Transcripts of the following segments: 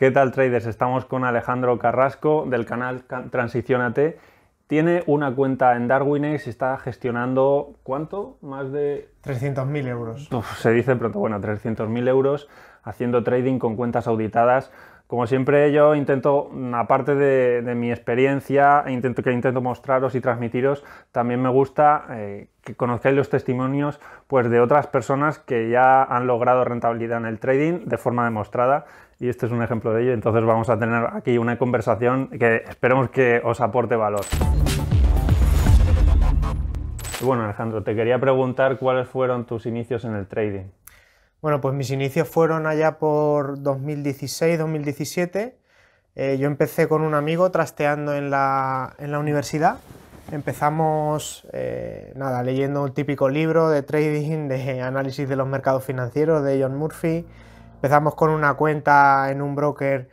¿Qué tal traders? Estamos con Alejandro Carrasco del canal Transicionate. Tiene una cuenta en Darwinex y está gestionando, ¿cuánto? Más de... 300.000 euros. Uf, se dice pronto, bueno, 300.000 euros haciendo trading con cuentas auditadas como siempre yo intento, mm, aparte de, de mi experiencia, e intento, que intento mostraros y transmitiros, también me gusta eh, que conozcáis los testimonios pues, de otras personas que ya han logrado rentabilidad en el trading de forma demostrada y este es un ejemplo de ello. Entonces vamos a tener aquí una conversación que esperemos que os aporte valor. Bueno Alejandro, te quería preguntar cuáles fueron tus inicios en el trading. Bueno, pues mis inicios fueron allá por 2016-2017. Eh, yo empecé con un amigo trasteando en la, universidad. Empezamos, eh, nada, leyendo un típico libro de trading, de análisis de los mercados financieros de John Murphy. Empezamos con una cuenta en un broker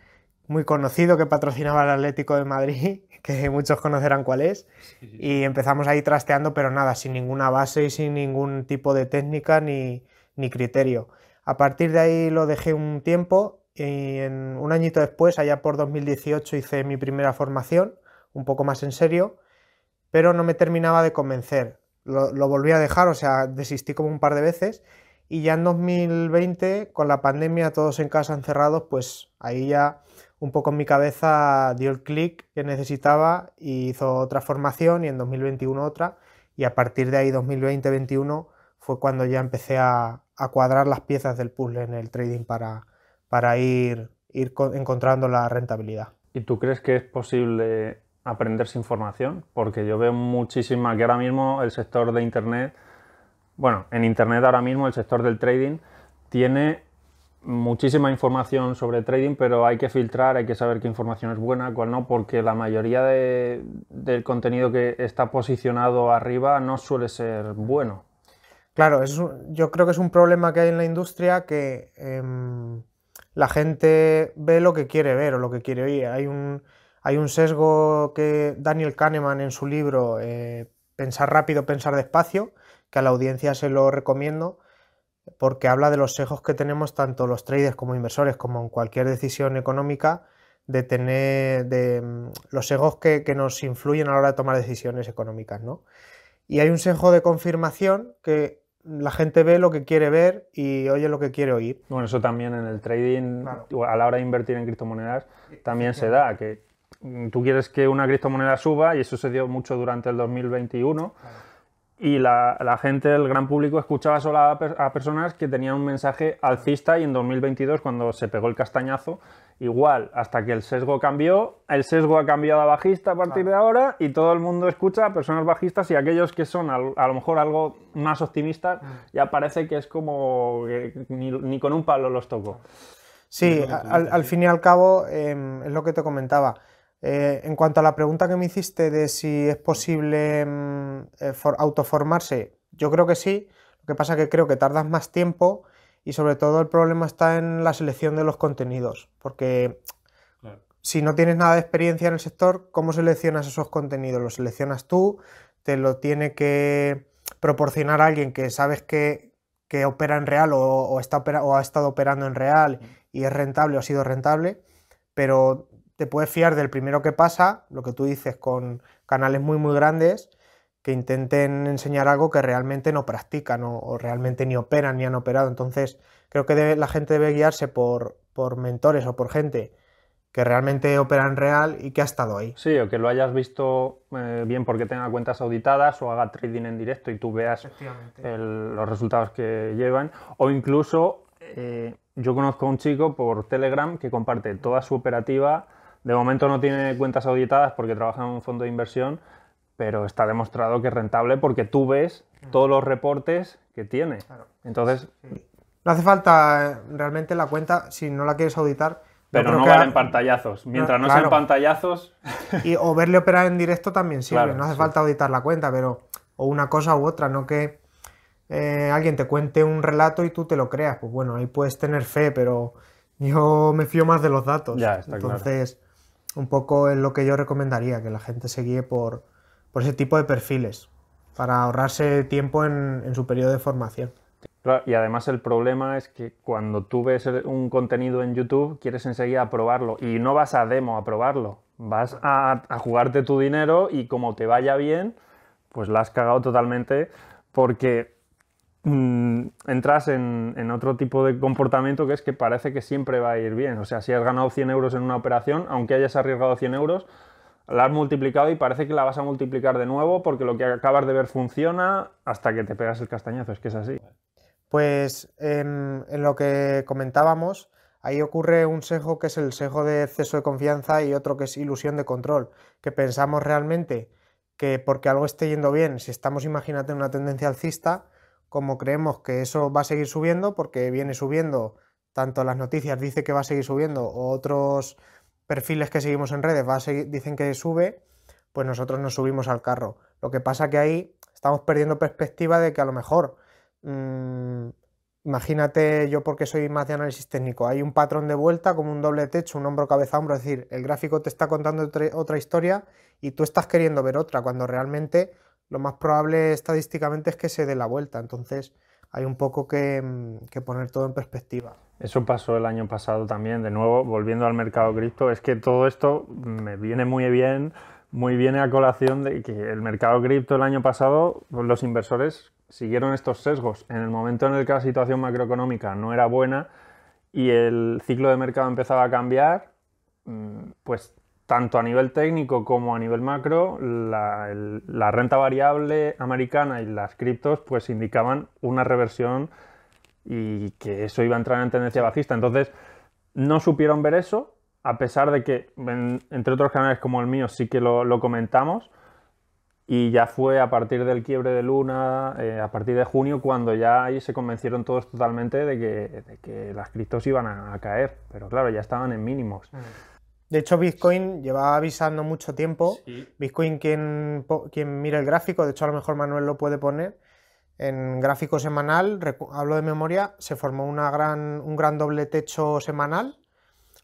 muy conocido que patrocinaba el Atlético de Madrid, que muchos conocerán cuál es, y empezamos ahí trasteando, pero nada, sin ninguna base y sin ningún tipo de técnica ni, ni criterio. A partir de ahí lo dejé un tiempo y en un añito después, allá por 2018, hice mi primera formación, un poco más en serio, pero no me terminaba de convencer. Lo, volví a dejar, o sea, desistí como un par de veces y ya en 2020, con la pandemia, todos en casa encerrados, pues ahí ya un poco en mi cabeza dio el clic que necesitaba y hizo otra formación y en 2021 otra y a partir de ahí 2020 2021 fue cuando ya empecé a, a cuadrar las piezas del puzzle en el trading para, para ir, ir encontrando la rentabilidad. ¿Y tú crees que es posible aprender sin formación? Porque yo veo muchísima que ahora mismo el sector de Internet, bueno, en Internet ahora mismo el sector del trading tiene muchísima información sobre trading, pero hay que filtrar, hay que saber qué información es buena, cuál no, porque la mayoría de, del contenido que está posicionado arriba no suele ser bueno. Claro, yo creo que es un problema que hay en la industria que em, la gente ve lo que quiere ver o lo que quiere oír. Hay un, sesgo que Daniel Kahneman en su libro eh, Pensar rápido, pensar despacio, que a la audiencia se lo recomiendo porque habla de los sesgos que tenemos tanto los traders como inversores, como en cualquier decisión económica, de tener de, em, los sesgos que, que, nos influyen a la hora de tomar decisiones económicas. ¿no? Y hay un sesgo de confirmación que la gente ve lo que quiere ver y oye lo que quiere oír. Bueno, eso también en el trading, a la hora de invertir en criptomonedas, también se da, que mm, tú quieres que una criptomoneda suba y eso se dio mucho durante el 2021 y la, gente, el gran público, escuchaba solo a, personas que tenían un mensaje alcista y en 2022, cuando se pegó el castañazo, igual, hasta que el sesgo cambió, el sesgo ha cambiado a bajista a partir de ahora y todo el mundo escucha a personas bajistas y aquellos que son a lo mejor algo más optimistas, mm. ya parece que es como que ni, con un palo los tocó. Sí, al, fin y al cabo em, es lo que te comentaba. Eh, en cuanto a la pregunta que me hiciste de si es posible mm, eh, autoformarse, yo creo que sí, lo que pasa es que creo que tardas más tiempo y sobre todo el problema está en la selección de los contenidos, porque si no tienes nada de experiencia en el sector, ¿cómo seleccionas esos contenidos? ¿Los seleccionas tú? ¿Te lo tiene que proporcionar alguien que sabes que, opera en real o, está o ha estado operando en real y es rentable o ha sido rentable? Pero te puedes fiar del primero que pasa, lo que tú dices con canales muy, muy grandes que intenten enseñar algo que realmente no practican o, realmente ni operan ni han operado. Entonces, creo que la gente debe guiarse por, por mentores o por gente que realmente operan real y que ha estado ahí. Sí, o que lo hayas visto eh, bien porque tenga cuentas auditadas o haga trading en directo y tú veas los resultados que llevan. O incluso, eh, yo conozco a un chico por Telegram que comparte toda su operativa de momento no tiene cuentas auditadas porque trabaja en un fondo de inversión, pero está demostrado que es rentable porque tú ves todos los reportes que tiene. Entonces... No hace falta eh, realmente la cuenta, si no la quieres auditar, pero no va pantallazos. Mientras no, sea en sean pantallazos. Y, o verle operar en directo también sirve. no hace falta auditar la cuenta, pero. O una cosa u otra, no que eh, alguien te cuente un relato y tú te lo creas. Pues bueno, ahí puedes tener fe, pero yo me fío más de los datos. Ya, está Entonces, un poco en lo que yo recomendaría, que la gente se guíe por, por ese tipo de perfiles, para ahorrarse tiempo en, su periodo de formación. y además el problema es que cuando tú ves un contenido en YouTube, quieres enseguida probarlo y no vas a demo a probarlo, vas a, a jugarte tu dinero y como te vaya bien, pues la has cagado totalmente porque Mm, entras en, otro tipo de comportamiento que es que parece que siempre va a ir bien. O sea, si has ganado 100 euros en una operación, aunque hayas arriesgado 100 euros, la has multiplicado y parece que la vas a multiplicar de nuevo porque lo que acabas de ver funciona hasta que te pegas el castañazo. Es que es así. Pues en, lo que comentábamos, ahí ocurre un sejo que es el sejo de exceso de confianza y otro que es ilusión de control, que pensamos realmente que porque algo esté yendo bien, si estamos imagínate en una tendencia alcista, como creemos que eso va a seguir subiendo, porque viene subiendo, tanto las noticias dice que va a seguir subiendo, o otros perfiles que seguimos en redes dicen que sube, pues nosotros nos subimos al carro. Lo que pasa que ahí estamos perdiendo perspectiva de que a lo mejor, mm, imagínate yo porque soy más de análisis técnico, hay un patrón de vuelta como un doble techo, un hombro cabeza hombro, es decir, el gráfico te está contando otra historia y tú estás queriendo ver otra, cuando realmente lo más probable estadísticamente es que se dé la vuelta. Entonces hay un poco mm, que, poner todo en perspectiva. Eso pasó el año pasado también, de nuevo, volviendo al mercado cripto, es que todo esto me viene muy bien, muy bien a colación de que el mercado cripto el año pasado, pues, los inversores siguieron estos sesgos. En el momento en el que la situación macroeconómica no era buena y el ciclo de mercado empezaba a cambiar, mm, pues tanto a nivel técnico como a nivel macro, la, renta variable americana y las criptos pues indicaban una reversión y que eso iba a entrar en tendencia bajista. Entonces, no supieron ver eso, a pesar de que, entre otros canales como el mío, sí que lo, comentamos. Y ya fue a partir del quiebre de Luna, eh, a partir de junio, cuando ya ahí se convencieron todos totalmente de que, las criptos iban a, caer. Pero claro, ya estaban en mínimos. Mm. De hecho, Bitcoin lleva avisando mucho tiempo. Bitcoin, quien, quien mire el gráfico, de hecho a lo mejor Manuel lo puede poner, en gráfico semanal, hablo de memoria, se formó una gran, un gran doble techo semanal,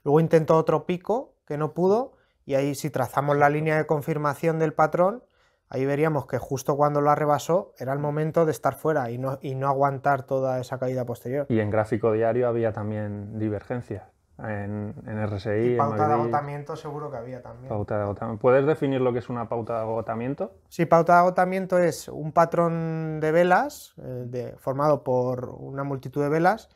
luego intentó otro pico que no pudo, y ahí si trazamos la línea de confirmación del patrón, ahí veríamos que justo cuando la rebasó era el momento de estar fuera y no, y no aguantar toda esa caída posterior. Y en gráfico diario había también divergencias en, RSI. pauta de agotamiento seguro que había también. Pauta de agotamiento. ¿Puedes definir lo que es una pauta de agotamiento? Sí, pauta de agotamiento es un patrón de velas eh, formado por una multitud de velas,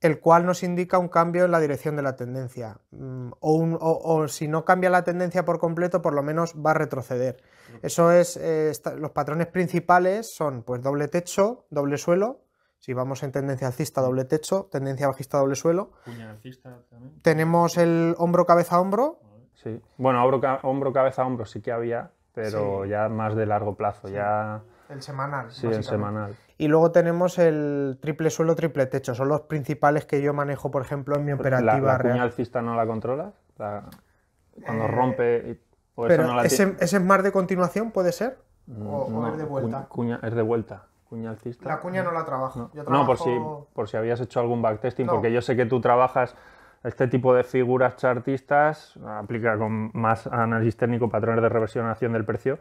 el cual nos indica un cambio en la dirección de la tendencia. Mm, o, si no cambia la tendencia por completo, por lo menos va a retroceder. Eso es, eh, los patrones principales son pues doble techo, doble suelo, si vamos en tendencia alcista, doble techo, tendencia bajista, doble suelo. Cuña alcista también. Tenemos el hombro, cabeza, hombro. Sí. Bueno, hombro, cabeza, hombro sí que había, pero ya más de largo plazo, ya... El semanal. Sí, el semanal. Y luego tenemos el triple suelo, triple techo. Son los principales que yo manejo, por ejemplo, en mi operativa ¿La, la alcista no la controlas? Cuando eh, rompe... no la ese, ese es más de continuación, ¿puede ser? Mm, ¿O, es de vuelta? Cuña, es de vuelta. La cuña no la trabajo. No, por, si, por si habías hecho algún backtesting, porque yo sé que tú trabajas este tipo de figuras chartistas, aplica con más análisis técnico patrones de reversión acción del precio.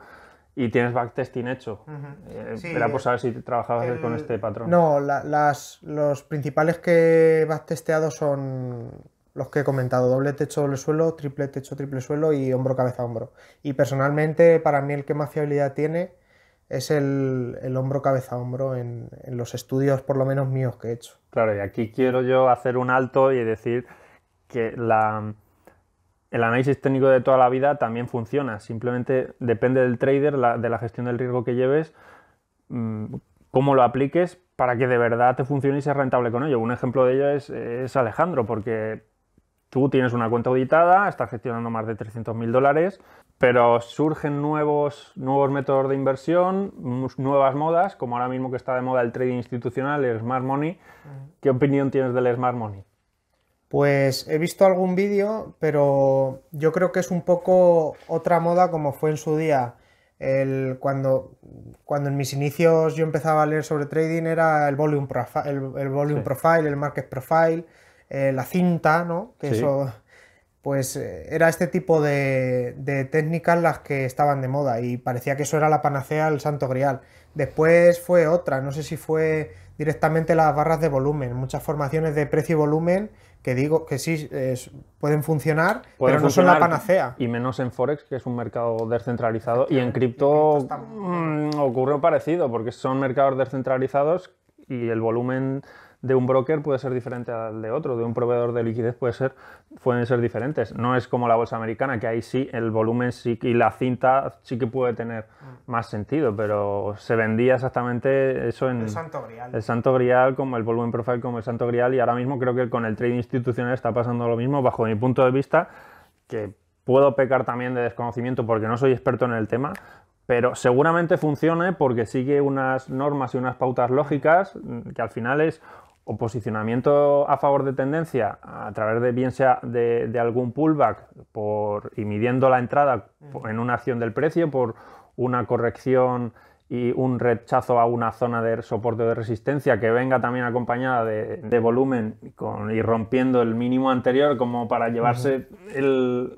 Y tienes backtesting hecho. Eh, era por saber si trabajabas con este patrón. No, las, los principales que backtesteado son los que he comentado, doble techo, doble suelo, triple techo, triple suelo y hombro, cabeza, hombro. Y personalmente, para mí el que más fiabilidad tiene es el, hombro cabeza a hombro en, los estudios, por lo menos míos, que he hecho. Claro, y aquí quiero yo hacer un alto y decir que la, el análisis técnico de toda la vida también funciona. Simplemente depende del trader, de la gestión del riesgo que lleves, mm, cómo lo apliques para que de verdad te funcione y sea rentable con ello. Un ejemplo de ello es, es Alejandro, porque tú tienes una cuenta auditada, estás gestionando más de 300 mil dólares, pero surgen nuevos, nuevos métodos de inversión, nuevas modas, como ahora mismo que está de moda el trading institucional, el smart money. ¿Qué opinión tienes del smart money? Pues he visto algún vídeo, pero yo creo que es un poco otra moda como fue en su día. cuando, cuando en mis inicios yo empezaba a leer sobre trading era el volume, el, profile, el market profile, eh, la cinta, ¿no? Que eso, pues eh, era este tipo de, técnicas las que estaban de moda y parecía que eso era la panacea el santo grial. Después fue otra, no sé si fue directamente las barras de volumen, muchas formaciones de precio y volumen que digo que sí eh, pueden funcionar, pero no son la panacea. Y menos en Forex, que es un mercado descentralizado, y en cripto, mm, ocurre parecido, porque son mercados descentralizados y el volumen de un broker puede ser diferente al de otro, de un proveedor de liquidez puede ser, pueden ser diferentes. No es como la bolsa americana, que ahí sí el volumen sí, y la cinta sí que puede tener mm. más sentido, pero se vendía exactamente eso en... El santo grial. El santo grial, como el volumen profile como el santo grial, y ahora mismo creo que con el trading institucional está pasando lo mismo, bajo mi punto de vista, que puedo pecar también de desconocimiento porque no soy experto en el tema, pero seguramente funcione porque sigue unas normas y unas pautas lógicas mm, que al final es posicionamiento a favor de tendencia a través de bien sea de, algún pullback por, y midiendo la entrada en una acción del precio por una corrección y un rechazo a una zona de soporte de resistencia que venga también acompañada de, volumen con, y rompiendo el mínimo anterior como para llevarse el,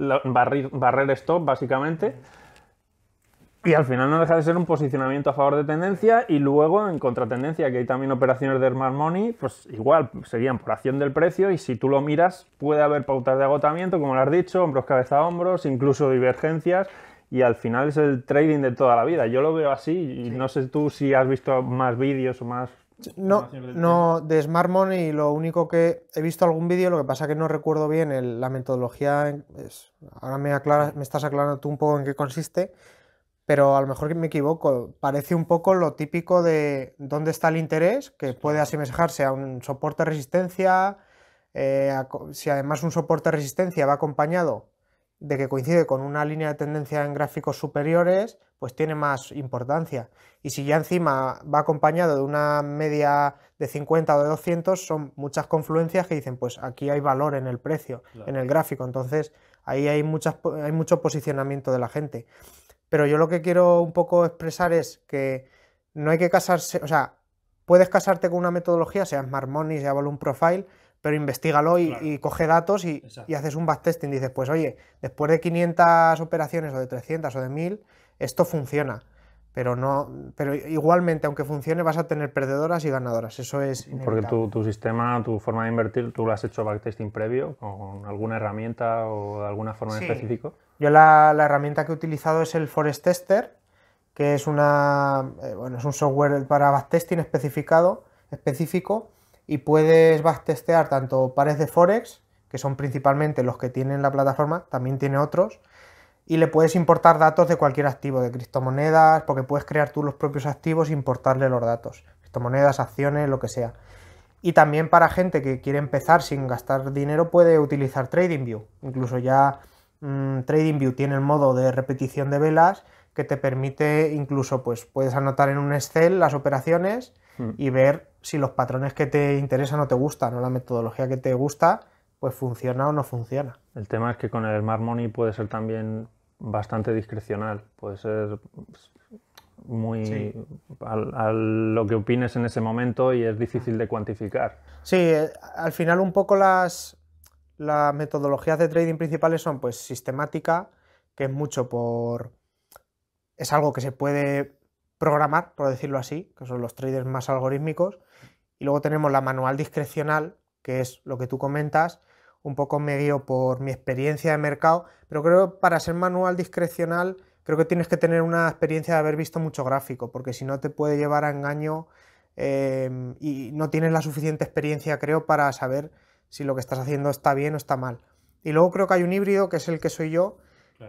barrer stop básicamente. Y al final no deja de ser un posicionamiento a favor de tendencia y luego en contratendencia, que hay también operaciones de smart money, pues igual serían por acción del precio y si tú lo miras puede haber pautas de agotamiento, como lo has dicho, hombros cabeza a hombros, incluso divergencias y al final es el trading de toda la vida. Yo lo veo así y no sé tú si has visto más vídeos o más... No, no, de Smart Money lo único que he visto algún vídeo, lo que pasa que no recuerdo bien la metodología, es, ahora me, me estás aclarando tú un poco en qué consiste, pero a lo mejor me equivoco, parece un poco lo típico de dónde está el interés, que puede asemejarse a un soporte resistencia, eh, si además un soporte resistencia va acompañado de que coincide con una línea de tendencia en gráficos superiores, pues tiene más importancia. Y si ya encima va acompañado de una media de 50 o de 200, son muchas confluencias que dicen, pues aquí hay valor en el precio, en el gráfico. Entonces, ahí hay, muchas, hay mucho posicionamiento de la gente. Pero yo lo que quiero un poco expresar es que no hay que casarse, o sea, puedes casarte con una metodología, sea Smart Money, sea Volume Profile, pero investigalo y, coge datos y, haces un backtesting. Dices, pues oye, después de 500 operaciones o de 300 o de 1000, esto funciona pero no pero igualmente aunque funcione vas a tener perdedoras y ganadoras eso es porque tu, sistema tu forma de invertir tú lo has hecho backtesting previo con alguna herramienta o de alguna forma específica. específico yo la, herramienta que he utilizado es el forest tester que es una eh, es un software para backtesting especificado específico y puedes backtestear tanto pares de forex que son principalmente los que tienen la plataforma también tiene otros y le puedes importar datos de cualquier activo, de criptomonedas, porque puedes crear tú los propios activos e importarle los datos, criptomonedas, acciones, lo que sea. Y también para gente que quiere empezar sin gastar dinero puede utilizar TradingView. Incluso ya mm, TradingView tiene el modo de repetición de velas que te permite incluso, pues puedes anotar en un Excel las operaciones mm. y ver si los patrones que te interesan o te gustan o la metodología que te gusta pues funciona o no funciona. El tema es que con el Smart Money puede ser también bastante discrecional, puede ser pues, muy a, lo que opines en ese momento y es difícil de cuantificar. Sí, eh, al final un poco las, las metodologías de trading principales son pues sistemática, que es mucho por... es algo que se puede programar, por decirlo así, que son los traders más algorítmicos, y luego tenemos la manual discrecional, que es lo que tú comentas, un poco me guío por mi experiencia de mercado, pero creo que para ser manual discrecional creo que tienes que tener una experiencia de haber visto mucho gráfico, porque si no te puede llevar a engaño em, y no tienes la suficiente experiencia, creo, para saber si lo que estás haciendo está bien o está mal. Y luego creo que hay un híbrido, que es el que soy yo,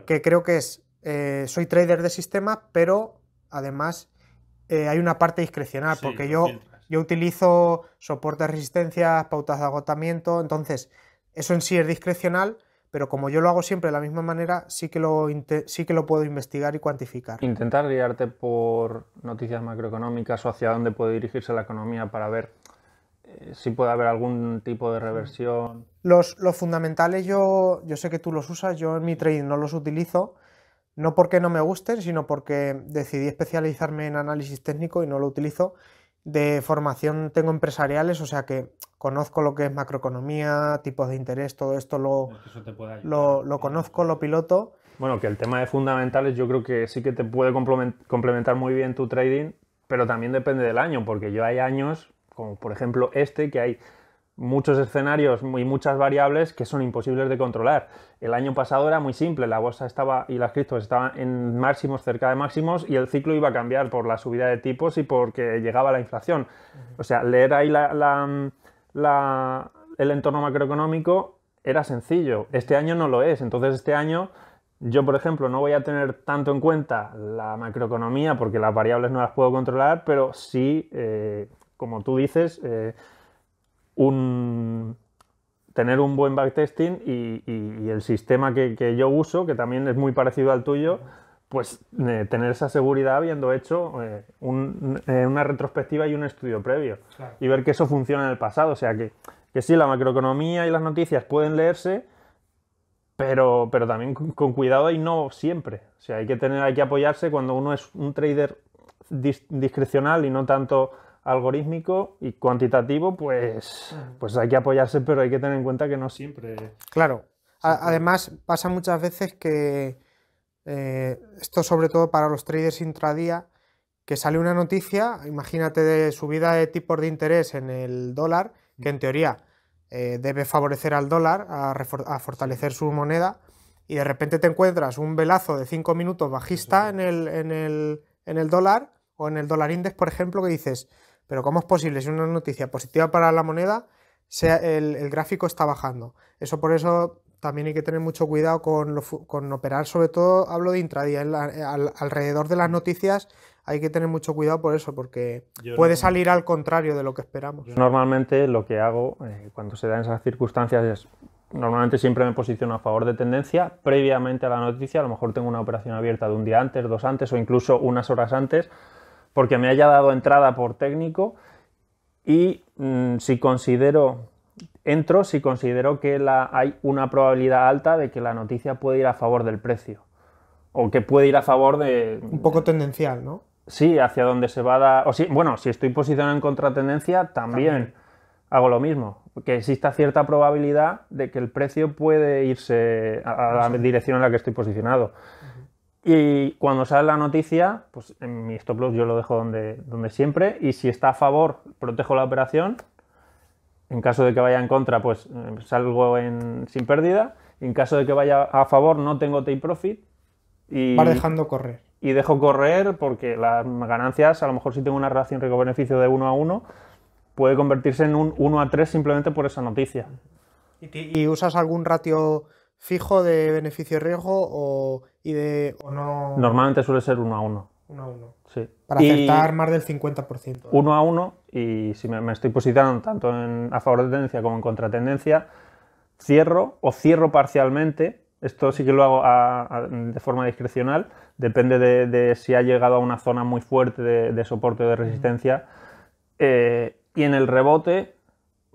que creo que es, eh, soy trader de sistemas, pero además eh, hay una parte discrecional, porque yo, yo utilizo soportes, resistencias, pautas de agotamiento, entonces eso en sí es discrecional, pero como yo lo hago siempre de la misma manera, sí que lo, sí que lo puedo investigar y cuantificar. Intentar guiarte por noticias macroeconómicas o hacia dónde puede dirigirse la economía para ver eh, si puede haber algún tipo de reversión. Los, los fundamentales yo, yo sé que tú los usas, yo en mi trading no los utilizo, no porque no me gusten, sino porque decidí especializarme en análisis técnico y no lo utilizo. De formación tengo empresariales, o sea que conozco lo que es macroeconomía, tipos de interés, todo esto lo, lo, conozco, lo piloto. Bueno, que el tema de fundamentales yo creo que sí que te puede complementar muy bien tu trading, pero también depende del año, porque yo hay años, como por ejemplo este, que hay muchos escenarios y muchas variables que son imposibles de controlar. El año pasado era muy simple, la bolsa estaba y las criptos estaban en máximos, cerca de máximos, y el ciclo iba a cambiar por la subida de tipos y porque llegaba la inflación. O sea, leer ahí la el entorno macroeconómico era sencillo. Este año no lo es. Entonces este año yo, por ejemplo, no voy a tener tanto en cuenta la macroeconomía porque las variables no las puedo controlar, pero sí, eh, como tú dices, eh, tener un buen backtesting y, y, el sistema que, yo uso, que también es muy parecido al tuyo, pues eh, tener esa seguridad habiendo hecho eh, eh, una retrospectiva y un estudio previo y ver que eso funciona en el pasado. O sea que, que sí, la macroeconomía y las noticias pueden leerse, pero, pero también con, cuidado y no siempre. O sea, hay que tener, hay que apoyarse cuando uno es un trader discrecional y no tanto algorítmico y cuantitativo, pues, pues hay que apoyarse, pero hay que tener en cuenta que no siempre. Claro. además, pasa muchas veces que eh, esto sobre todo para los traders intradía, que sale una noticia, imagínate de subida de tipos de interés en el dólar, que en teoría eh, debe favorecer al dólar a, fortalecer su moneda, y de repente te encuentras un velazo de 5 minutos bajista en el, en, el, dólar o en el dólar index, por ejemplo, que dices, pero ¿cómo es posible si una noticia positiva para la moneda, sea el, gráfico está bajando? Eso por eso también hay que tener mucho cuidado con, operar, sobre todo hablo de intradía, eh, alrededor de las noticias hay que tener mucho cuidado por eso, porque puede salir al contrario de lo que esperamos. normalmente lo que hago eh, cuando se dan esas circunstancias es, normalmente siempre me posiciono a favor de tendencia, previamente a la noticia, a lo mejor tengo una operación abierta de un día antes, dos antes o incluso unas horas antes, porque me haya dado entrada por técnico y mm, si considero entro si considero que la, hay una probabilidad alta de que la noticia puede ir a favor del precio. O que puede ir a favor de... Un poco tendencial, ¿no? Sí, hacia donde se va a dar... O si, bueno, si estoy posicionado en contratendencia, también, también hago lo mismo. Que exista cierta probabilidad de que el precio puede irse a, la dirección en la que estoy posicionado. Y cuando sale la noticia, pues en mi stop loss yo lo dejo donde siempre. Y si está a favor, protejo la operación en caso de que vaya en contra, pues eh, salgo sin pérdida. En caso de que vaya a favor, no tengo take profit. Y, Va dejando correr. Y dejo correr porque las ganancias, a lo mejor si tengo una relación riesgo-beneficio de 1 a 1, puede convertirse en un 1 a 3 simplemente por esa noticia. ¿Y, usas algún ratio fijo de beneficio-riesgo o, y de, o no? Normalmente suele ser 1 a 1. 1 a 1. Para acertar más del 50%. 1 a 1 y si me, estoy posicionando tanto a favor de tendencia como en contra tendencia cierro o cierro parcialmente. Esto sí que lo hago de forma discrecional. Depende de, si ha llegado a una zona muy fuerte de, soporte o de resistencia. Eh, y en el rebote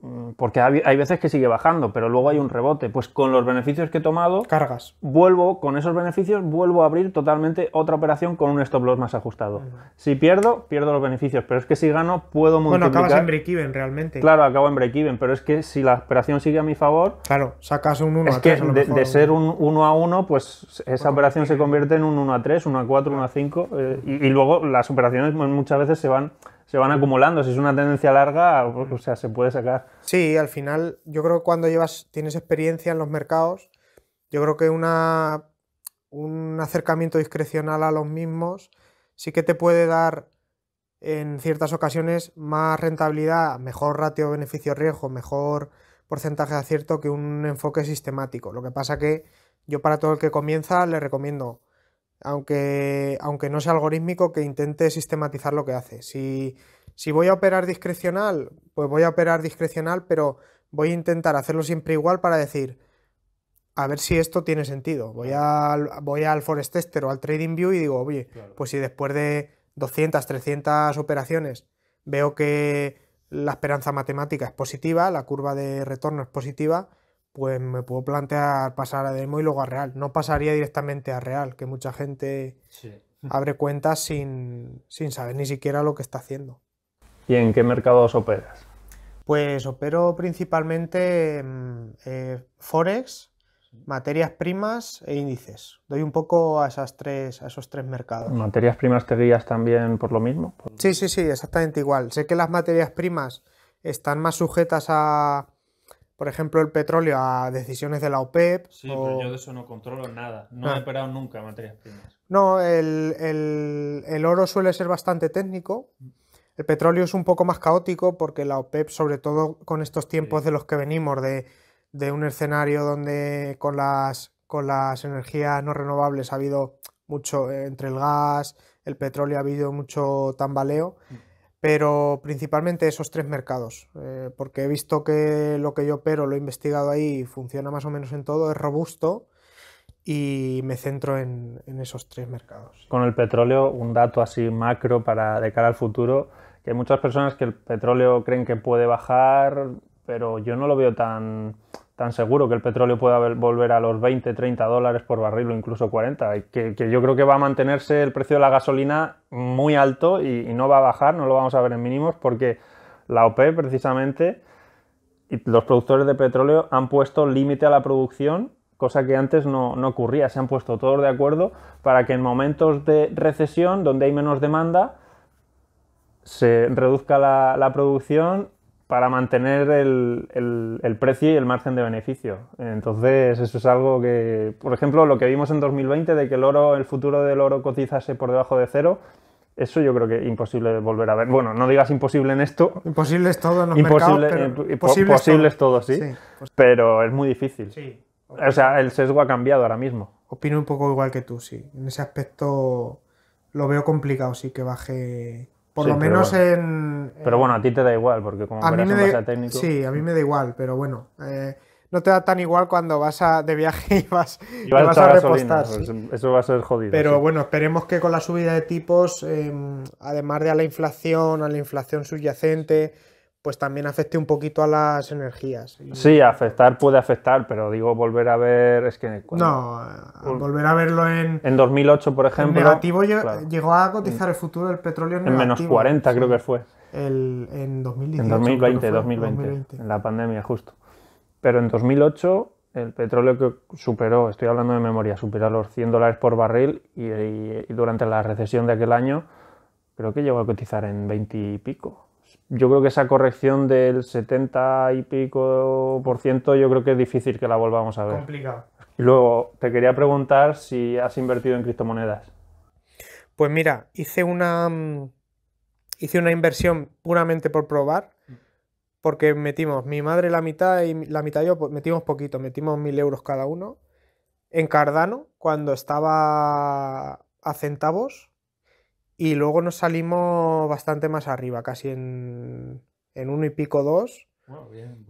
Mm, porque hay veces que sigue bajando, pero luego hay un rebote. Pues con los beneficios que he tomado, cargas. Vuelvo, con esos beneficios, vuelvo a abrir totalmente otra operación con un stop loss más ajustado. Si pierdo, pierdo los beneficios, pero es que si gano, puedo multiplicar. Bueno, acabas en break-even realmente. Claro, acabo en break-even, pero es que si la operación sigue a mi favor. Claro, sacas un 1 a 3. Que de, ser un 1 a 1, pues esa operación se convierte en un 1 a 3, 1 a 4, 1 a 5, eh, y luego las operaciones pues, muchas veces se van se van acumulando. Si es una tendencia larga, pues, o sea, se puede sacar. Sí, al final, yo creo que cuando llevas, tienes experiencia en los mercados, yo creo que una, un acercamiento discrecional a los mismos sí que te puede dar en ciertas ocasiones más rentabilidad, mejor ratio beneficio-riesgo, mejor porcentaje de acierto que un enfoque sistemático. Lo que pasa que yo para todo el que comienza le recomiendo aunque, no sea algorítmico, que intente sistematizar lo que hace. Si, voy a operar discrecional, pues voy a operar discrecional, pero voy a intentar hacerlo siempre igual para decir, a ver si esto tiene sentido. Voy, al Forest Tester o al Trading View y digo, oye, pues si después de 200, 300 operaciones veo que la esperanza matemática es positiva, la curva de retorno es positiva, pues me puedo plantear pasar a demo y luego a real. No pasaría directamente a real, que mucha gente abre cuentas sin, saber ni siquiera lo que está haciendo. ¿Y en qué mercados operas? Pues opero principalmente mm, eh, Forex, materias primas e índices. Doy un poco a, esas tres, a esos tres mercados. ¿Materias primas te guías también por lo mismo? Sí, sí, sí, exactamente igual. Sé que las materias primas están más sujetas a, por ejemplo, el petróleo a decisiones de la OPEP. Sí, pero yo de eso no controlo nada. No ah. he operado nunca materias primas. No, el, oro suele ser bastante técnico. El petróleo es un poco más caótico porque la OPEP, sobre todo con estos tiempos de los que venimos, de, un escenario donde con las, con las energías no renovables ha habido mucho, eh, entre el gas, el petróleo ha habido mucho tambaleo. Mm pero principalmente esos tres mercados, eh, porque he visto que lo que yo opero, lo he investigado ahí, funciona más o menos en todo, es robusto y me centro en, en esos tres mercados. Con el petróleo, un dato así macro para de cara al futuro, que hay muchas personas que el petróleo creen que puede bajar, pero yo no lo veo tan tan seguro que el petróleo pueda volver a los 20, 30 dólares por barril o incluso 40, que, yo creo que va a mantenerse el precio de la gasolina muy alto y, no va a bajar, no lo vamos a ver en mínimos porque la OPE precisamente y los productores de petróleo han puesto límite a la producción, cosa que antes no, ocurría, se han puesto todos de acuerdo para que en momentos de recesión donde hay menos demanda se reduzca la producción para mantener el, precio y el margen de beneficio. Entonces, eso es algo que, por ejemplo, lo que vimos en 2020 de que el oro, el futuro del oro cotizase por debajo de cero, eso yo creo que es imposible de volver a ver. Bueno, no digas imposible en esto. Imposible es todo en los imposible, mercados, eh, es todo, sí. sí pues- pero es muy difícil. Sí. O sea, el sesgo ha cambiado ahora mismo. Opino un poco igual que tú, sí. En ese aspecto lo veo complicado, sí, que baje por lo menos en, Pero bueno, a ti te da igual, porque como a mí me técnico... Sí, a mí me da igual, pero bueno. Eh, no te da tan igual cuando vas de viaje y vas, a repostar. Pues, eso va a ser jodido. Pero bueno, esperemos que con la subida de tipos, em, además de a la inflación, a la inflación subyacente, pues también afecte un poquito a las energías. Sí, afectar puede afectar, pero digo, volver a ver, es que... No, volver a verlo en... En 2008, por ejemplo... En negativo llegó a cotizar mm. el futuro del petróleo en, menos 40 creo que fue. en 2018, En 2020, 2020, en la pandemia justo. Pero en 2008 el petróleo que superó, estoy hablando de memoria, superó los 100 dólares por barril y, y durante la recesión de aquel año creo que llegó a cotizar en 20 y pico yo creo que esa corrección del 70 y pico por ciento, yo creo que es difícil que la volvamos a ver. Complicado. Y luego, te quería preguntar si has invertido en criptomonedas. Pues mira, hice una, mm, hice una inversión puramente por probar, porque metimos mi madre la mitad y la mitad yo, pues metimos poquito, metimos mil euros cada uno. En Cardano, cuando estaba a centavos, y luego nos salimos bastante más arriba, casi en, uno y pico, dos.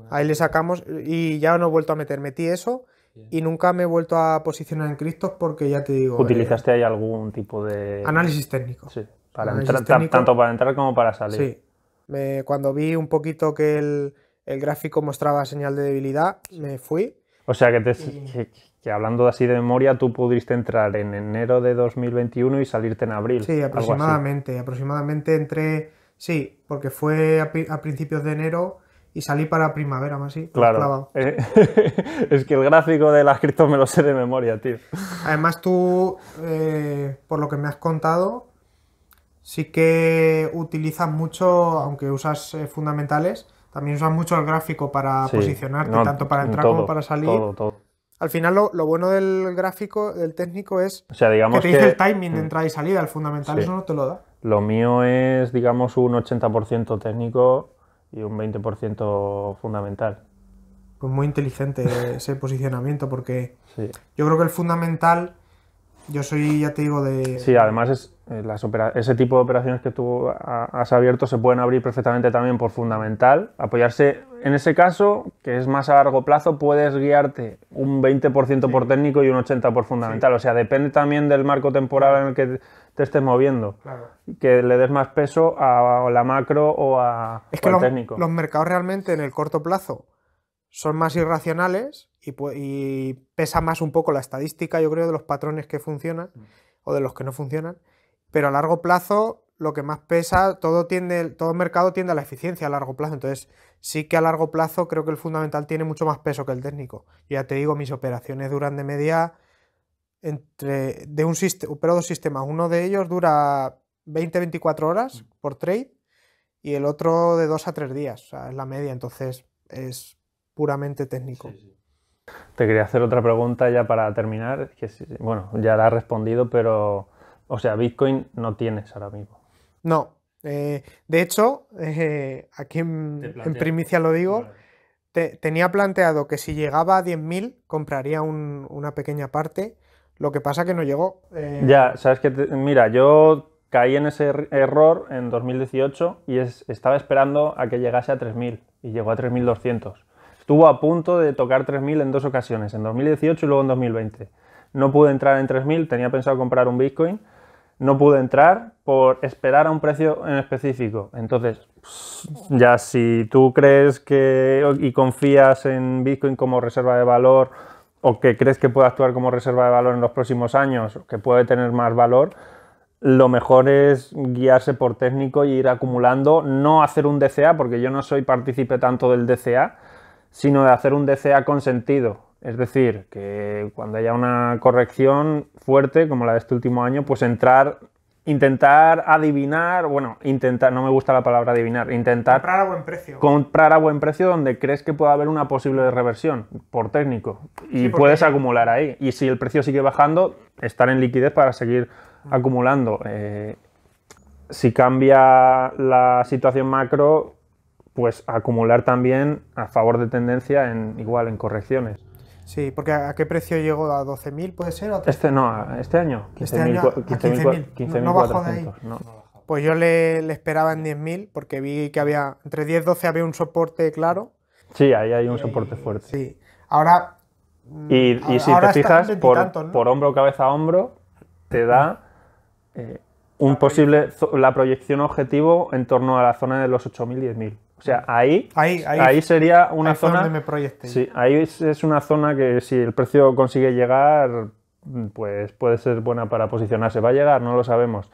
Ahí le sacamos y ya no he vuelto a meter. Metí eso y nunca me he vuelto a posicionar en Cristos porque ya te digo. ¿Utilizaste eh, ahí algún tipo de. Análisis técnico. Sí, para entrar, tanto para entrar como para salir. Sí. cuando vi un poquito que el, gráfico mostraba señal de debilidad, me fui. O sea que, te, que hablando así de memoria, tú pudiste entrar en enero de 2021 y salirte en abril. Sí, aproximadamente, aproximadamente entre... sí, porque fue a, principios de enero y salí para primavera, más así. Claro. Eh, es que el gráfico de las cripto me lo sé de memoria, tío. Además tú, eh, por lo que me has contado, sí que utilizas mucho, aunque usas eh, fundamentales, también usas mucho el gráfico para posicionarte, tanto para entrar como para salir. Todo, todo. Al final, lo, bueno del gráfico, del técnico, es que te dice el timing de mm. entrada y salida. El fundamental eso no te lo da. Lo mío es, digamos, un 80% técnico y un 20% fundamental. Pues muy inteligente ese posicionamiento, porque yo creo que el fundamental yo soy, ya te digo, de... Sí, además es, eh, ese tipo de operaciones que tú has abierto se pueden abrir perfectamente también por fundamental. Apoyarse, en ese caso, que es más a largo plazo, puedes guiarte un 20% por técnico y un 80% por fundamental. O sea, depende también del marco temporal en el que te estés moviendo. Claro. Que le des más peso a la macro o a técnico. Los mercados realmente en el corto plazo son más irracionales y, pesa más un poco la estadística, yo creo, de los patrones que funcionan mm. o de los que no funcionan. Pero a largo plazo, lo que más pesa, todo, el todo mercado tiende a la eficiencia a largo plazo. Entonces, sí que a largo plazo creo que el fundamental tiene mucho más peso que el técnico. ya te digo, mis operaciones duran de media entre de un sistema, pero dos sistemas. Uno de ellos dura 20-24 horas mm. por trade y el otro de 2 a 3 días. O es la media, entonces es puramente técnico. Te quería hacer otra pregunta ya para terminar, que bueno, ya la has respondido, pero, o sea, Bitcoin no tienes ahora mismo. No, eh, de hecho, eh, aquí en, primicia lo digo, te, tenía planteado que si llegaba a 10.000 compraría una pequeña parte, lo que pasa que no llegó. Eh. Ya, sabes que, mira, yo caí en ese er, error en 2018 y estaba esperando a que llegase a 3.000 y llegó a 3.200. Estuvo a punto de tocar 3.000 en dos ocasiones, en 2018 y luego en 2020. No pude entrar en 3.000, tenía pensado comprar un Bitcoin, no pude entrar por esperar a un precio en específico. Entonces, ya si tú crees que y confías en Bitcoin como reserva de valor o que crees que puede actuar como reserva de valor en los próximos años, que puede tener más valor, lo mejor es guiarse por técnico y ir acumulando, no hacer un DCA, porque yo no soy partícipe tanto del DCA, sino de hacer un DCA consentido. Es decir, que cuando haya una corrección fuerte, como la de este último año, pues entrar, intentar adivinar, bueno, intentar, no me gusta la palabra adivinar, intentar... Comprar a buen precio. Comprar a buen precio donde crees que pueda haber una posible reversión, por técnico, y puedes acumular ahí. Y si el precio sigue bajando, estar en liquidez para seguir mm. acumulando. Eh, si cambia la situación macro, pues acumular también a favor de tendencia en igual en correcciones. Sí, porque ¿a qué precio llegó? ¿A 12.000 puede ser? este no, este año. Este no, de ahí. Pues yo le, esperaba en 10.000 porque vi que había entre 10 y 12 había un soporte claro. Sí, ahí hay un soporte fuerte. Sí. Ahora. Mm, y, y si te fijas, por, hombro, cabeza a hombro, te da eh, un posible la proyección objetivo en torno a la zona de los 8.000 y 10.000. O sea, ahí, ahí, sería una zona. Donde me proyecté. Sí, ahí es, una zona que si el precio consigue llegar, pues puede ser buena para posicionarse. ¿Va a llegar? No lo sabemos.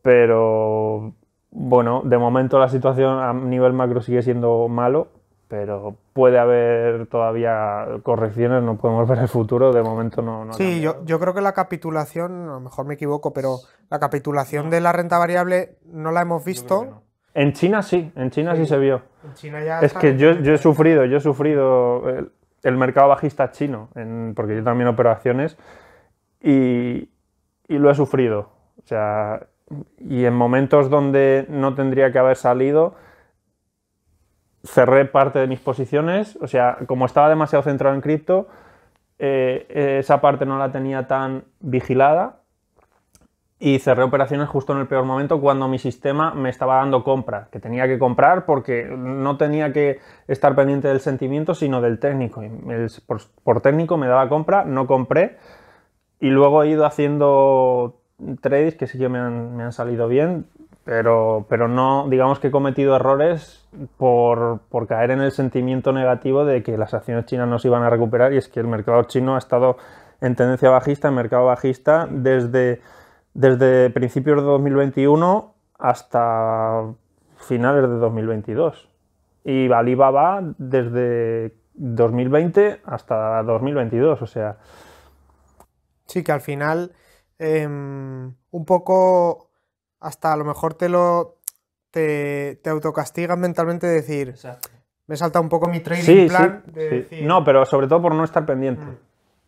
pero bueno, de momento la situación a nivel macro sigue siendo malo, pero puede haber todavía correcciones, no podemos ver el futuro, de momento no. sí, yo, yo, creo que la capitulación, a lo mejor me equivoco, pero la capitulación de la renta variable no la hemos visto en China sí, en China sí, se vio. es que yo, he sufrido, yo he sufrido el, mercado bajista chino, porque yo también operaciones, y, y lo he sufrido. O sea, y en momentos donde no tendría que haber salido, cerré parte de mis posiciones. O sea, como estaba demasiado centrado en cripto, eh, esa parte no la tenía tan vigilada y cerré operaciones justo en el peor momento cuando mi sistema me estaba dando compra, que tenía que comprar porque no tenía que estar pendiente del sentimiento, sino del técnico. por, técnico me daba compra, no compré y luego he ido haciendo trades que sí que me han, salido bien, pero, pero no, digamos que he cometido errores por, por caer en el sentimiento negativo de que las acciones chinas no se iban a recuperar y es que el mercado chino ha estado en tendencia bajista, en mercado bajista, desde desde principios de 2021 hasta finales de 2022. Y Alibaba desde 2020 hasta 2022, o sea... Sí, que al final em, un poco hasta a lo mejor te lo... Te, te autocastigas mentalmente decir... Exacto. Me salta un poco mi trading plan. No, pero sobre todo por no estar pendiente. Mm.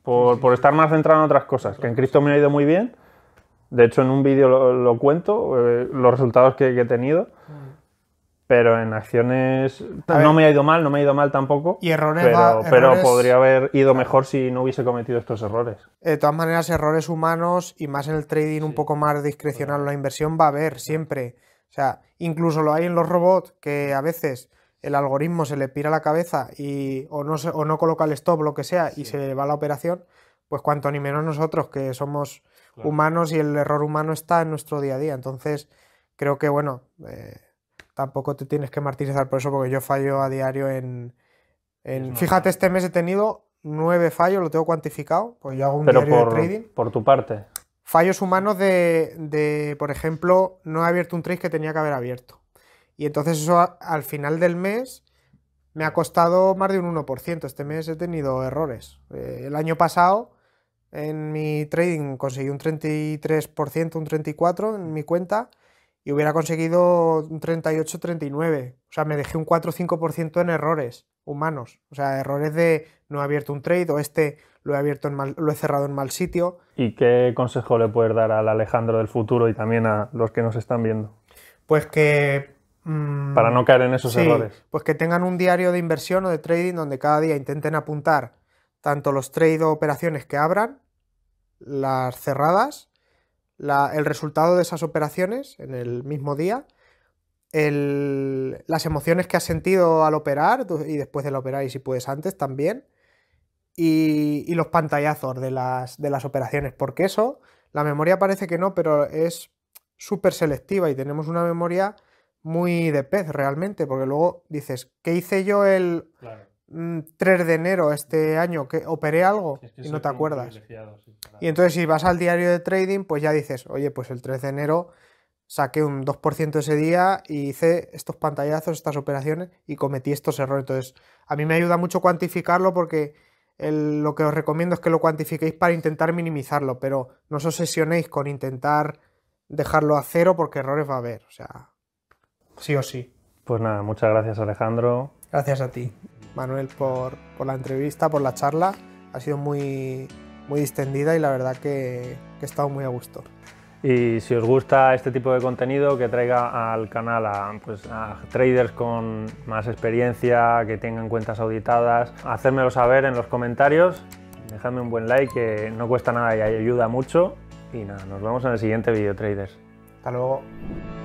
Por, por, estar más centrado en otras cosas. Que en Cristo me ha ido muy bien, de hecho, en un vídeo lo, cuento, eh, los resultados que, he tenido. Pero en acciones no me ha ido mal, no me ha ido mal tampoco. Y errores Pero, pero podría haber ido mejor si no hubiese cometido estos errores. de todas maneras, errores humanos y más en el trading un poco más discrecional, la inversión va a haber siempre. O sea, incluso lo hay en los robots que a veces el algoritmo se le pira la cabeza y o no, no coloca el stop, lo que sea, y se va la operación, pues cuanto ni menos nosotros que somos humanos y el error humano está en nuestro día a día. Entonces, creo que, bueno, eh, tampoco te tienes que martirizar por eso, porque yo fallo a diario en... Fíjate, este mes he tenido nueve fallos, lo tengo cuantificado, pues yo hago un diario de trading. por tu parte. Fallos humanos de, de, por ejemplo, no he abierto un trade que tenía que haber abierto. Y entonces eso al final del mes me ha costado más de un 1%. Este mes he tenido errores. Eh, el año pasado en mi trading conseguí un 33%, un 34% en mi cuenta y hubiera conseguido un 38, 39. O sea, me dejé un 4 5% en errores humanos. O sea, errores de no he abierto un trade o este lo he, abierto en mal, lo he cerrado en mal sitio. ¿Y qué consejo le puedes dar al Alejandro del futuro y también a los que nos están viendo? Pues que... Mm, Para no caer en esos errores. Pues que tengan un diario de inversión o de trading donde cada día intenten apuntar tanto los trade o operaciones que abran, las cerradas, el resultado de esas operaciones en el mismo día, las emociones que has sentido al operar y después del operar y si puedes antes también, y, los pantallazos de las, de las operaciones, porque eso, la memoria parece que no, pero es súper selectiva y tenemos una memoria muy de pez realmente, porque luego dices, ¿qué hice yo el, 3 mm, de enero este año que operé algo y no te acuerdas. y entonces si vas al diario de trading, pues ya dices, oye, pues el 3 de enero saqué un 2% ese día y hice estos pantallazos, estas operaciones y cometí estos errores. Entonces, a mí me ayuda mucho cuantificarlo porque lo que os recomiendo es que lo cuantifiquéis para intentar minimizarlo, pero no os obsesionéis con intentar dejarlo a cero porque errores va a haber, o sea, sí o sí. Pues nada, muchas gracias Alejandro. Gracias a ti. Manuel, por, la entrevista, por la charla. Ha sido muy, muy distendida y la verdad que, he estado muy a gusto. Y si os gusta este tipo de contenido, que traiga al canal pues, a, traders con más experiencia, que tengan cuentas auditadas, hacérmelo saber en los comentarios, dejadme un buen like que no cuesta nada y ayuda mucho. Y nada, nos vemos en el siguiente video traders. Hasta luego.